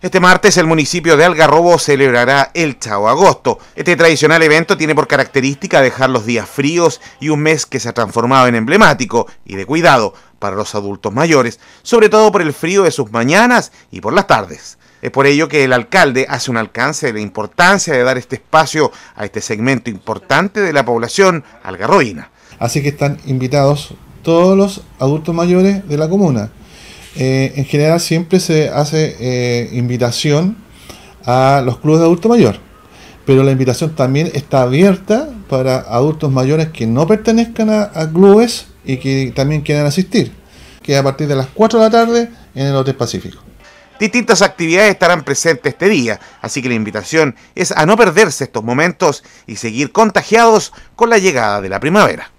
Este martes el municipio de Algarrobo celebrará el Chao Agosto. Este tradicional evento tiene por característica dejar los días fríos y un mes que se ha transformado en emblemático y de cuidado para los adultos mayores, sobre todo por el frío de sus mañanas y por las tardes. Es por ello que el alcalde hace un alcance de la importancia de dar este espacio a este segmento importante de la población algarroína. Así que están invitados todos los adultos mayores de la comuna eh, en general siempre se hace eh, invitación a los clubes de adulto mayor, pero la invitación también está abierta para adultos mayores que no pertenezcan a, clubes y que también quieran asistir, que a partir de las 4 de la tarde en el Hotel Pacífico. Distintas actividades estarán presentes este día, así que la invitación es a no perderse estos momentos y seguir contagiados con la llegada de la primavera.